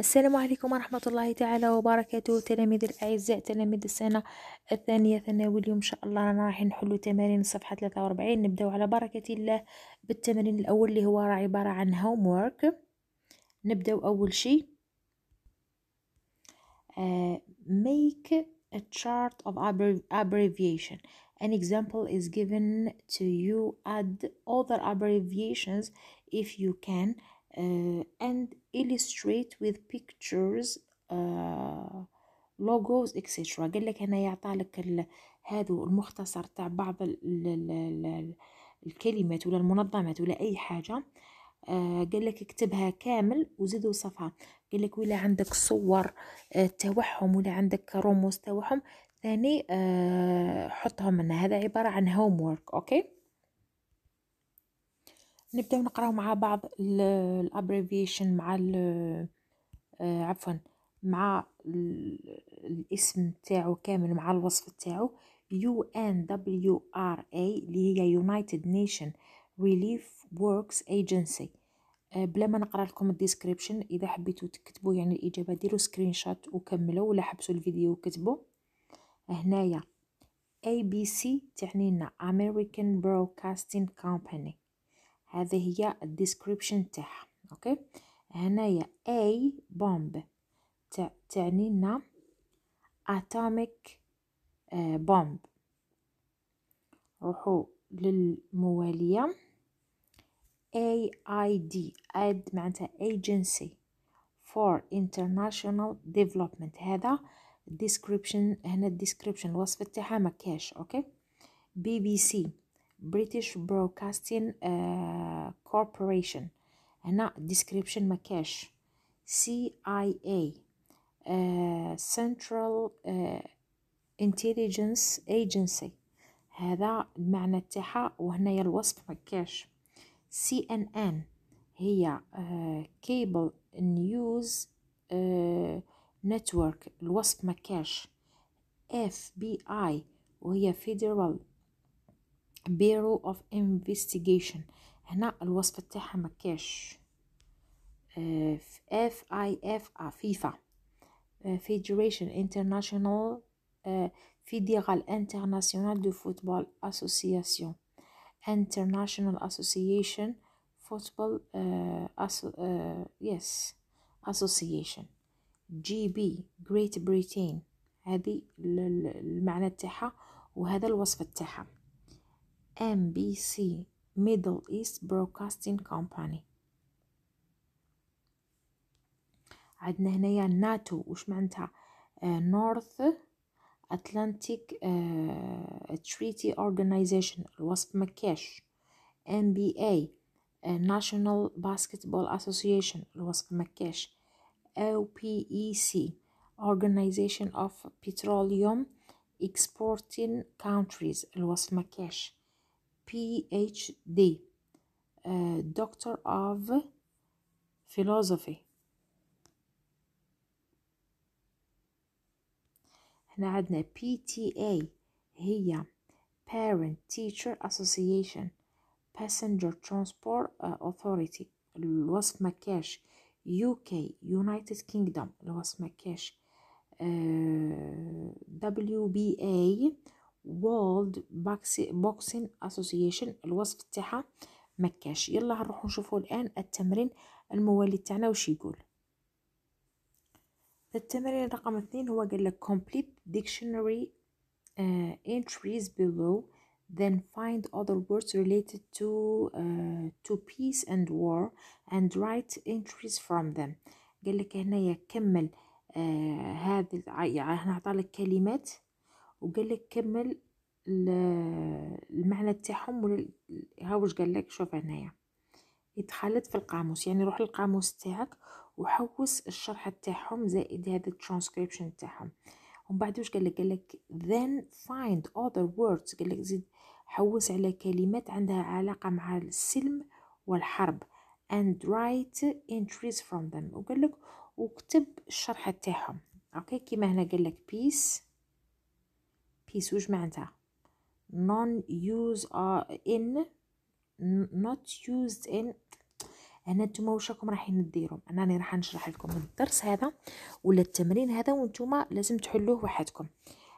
السلام عليكم ورحمة الله تعالى وبركاته تلاميذ الأعزاء تلاميذ السنة الثانية ثانوي اليوم إن شاء الله أنا راح نحلو تمارين الصفحة 43 نبداو على بركة الله بالتمرين الأول اللي هو عبارة عن homework نبداو أول شيء uh, make a chart of abbreviation an example is given to you add other abbreviations if you can uh, and illustrate with pictures uh, logos etc قال لك هنا يعطى لك هذو المختصر تاع بعض ال ال الـ الكلمات ولا المنظمات ولا اي حاجه آه قال لك اكتبها كامل وزيدوا صفحه قال لك ولا عندك صور آه توهم ولا عندك رموز توهم ثاني آه حطهم هنا هذا عباره عن هوم ورك اوكي نبداو نقراو مع بعض الابريفيشن مع ال آه، عفوا مع الاسم تاعو كامل مع الوصف تاعو يو ان دبليو ار اي اللي هي يونايتد نيشن ريليف ووركس ايجنسي بلا ما نقرا لكم الديسكريبشن اذا حبيتو تكتبوا يعني الاجابه ديروا سكرين شوت وكملوا ولا حبسوا الفيديو وكتبوا هنايا اي بي سي تعني لنا امريكان برودكاستين كومباني هذه هي الديسكريبشن تاعها اوكي هنايا اي بومب تعني لنا اتوميك بومب روحو للمواليه اي اي دي اد معناتها ايجنسي for international development هذا description هنا الديسكريبشن الوصف تاعها ما كاش اوكي بي بي سي بريتش برودكاستين كوربوريشن هنا ديسكريبشن مكاش CIA سي اي اي سنترال انتليجنس ايجنسي هذا المعنى تاعها وهنا الوصف مكاش CNN سي ان ان هي كيبل نيوز نتورك الوصف مكاش FBI اف بي اي وهي فيدرال bureau of investigation هنا الوصف تاعها مكاش اف اي اف ا فيفا فيدريشن انترناشونال فيدرال انترناسيونال دو فوتبول اسوسياسيون International اسوسياسيون فوتبول يس اسوسياسيون جي بي جريت بريتين هذه المعنى تاعها وهذا الوصف تاعها MBC Middle East Broadcasting Company عندنا هنايا ناتو وش معناتها نورث اتلانتيك تريتي اورجانيزيشن الوصف مكاش ام بي اي ناشونال باسكتبول اسوسيشن الوصف مكاش او بي اي سي organization of petroleum exporting countries الوصف مكاش PhD, uh, Doctor of Philosophy. هنا عندنا PTA هي Parent Teacher Association Passenger Transport uh, Authority الوصف مكاش UK United Kingdom الوصف مكاش uh, WBA World Boxing Association الوصف تاعها مكاش يلا هنروح نشوفوا الآن التمرين الموالي تاعنا واش يقول التمرين رقم اثنين هو قال لك complete dictionary uh, entries below then find other words related to uh, to peace and war and write entries from them قال لك هنايا كمل آه هذه هنا عطالك كلمات وقال لك كمل المعنى تاعهم ولا ها واش قال لك شوف هنايا اتخلت في القاموس يعني روح للقاموس تاعك وحوس الشرح تاعهم زائد هذا الترانسكريبشن تاعهم ومن بعد واش قال لك قال لك then find other words قال لك زيد حوس على كلمات عندها علاقه مع السلم والحرب and write entries from them وقال لك وكتب الشرح تاعهم اوكي كيما هنا قال لك peace بيسوج معناتها non use uh, in not used in هنا نتوما واش راكم رايحين ديروا انا راني راح نشرح لكم الدرس هذا ولا التمرين هذا وانتوما لازم تحلوه وحدكم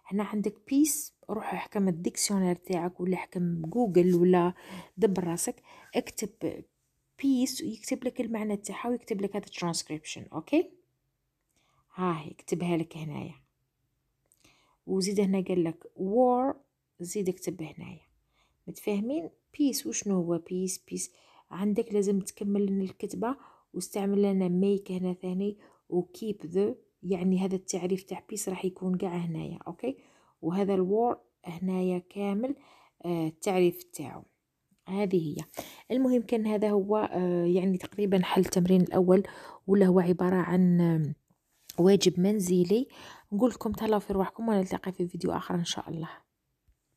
هنا عندك بيس روح احكم الديكسيونير تاعك ولا احكم جوجل ولا دبر راسك اكتب بيس ويكتب لك المعنى تاعها ويكتب لك هذا الترانسكريبشن اوكي ها هي كتبها لك هنايا وزيد هنا قال لك war زيد اكتب هنايا متفاهمين بيس وشنو هو بيس بيس عندك لازم تكمل لنا الكتبه واستعمل لنا ميك هنا ثاني وكيب ذا يعني هذا التعريف تاع بيس راح يكون كاع هنايا اوكي وهذا الور هنايا كامل آه، التعريف تاعو هذه هي المهم كان هذا هو آه، يعني تقريبا حل التمرين الاول ولا هو عباره عن واجب منزلي نقول لكم تهلاو في رواحكم ونلتقي في فيديو اخر ان شاء الله